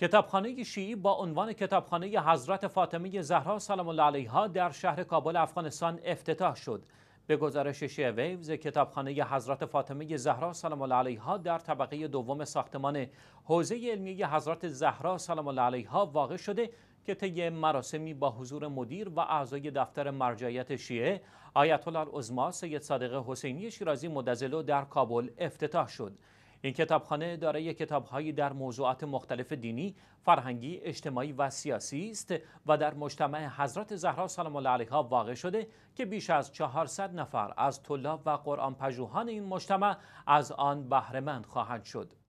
کتابخانه شیعی با عنوان کتابخانه حضرت فاطمه زهرا سلام الله علیها در شهر کابل افغانستان افتتاح شد. به گزارش شیعه ویوز کتابخانه حضرت فاطمه زهرا سلام الله علیها در طبقه دوم ساختمان حوزه علمی حضرت زهرا سلام الله علیها واقع شده که طی مراسمی با حضور مدیر و اعضای دفتر مرجعیت شیعه آیت الله العظما سید صادق حسینی شیرازی مدزلو در کابل افتتاح شد. این کتابخانه دارای کتابهایی در موضوعات مختلف دینی، فرهنگی، اجتماعی و سیاسی است و در مجتمع حضرت زهرا سلام الله علیها واقع شده که بیش از 400 نفر از طلاب و قرآن پژوهان این مجتمع از آن بهرهمند خواهند شد.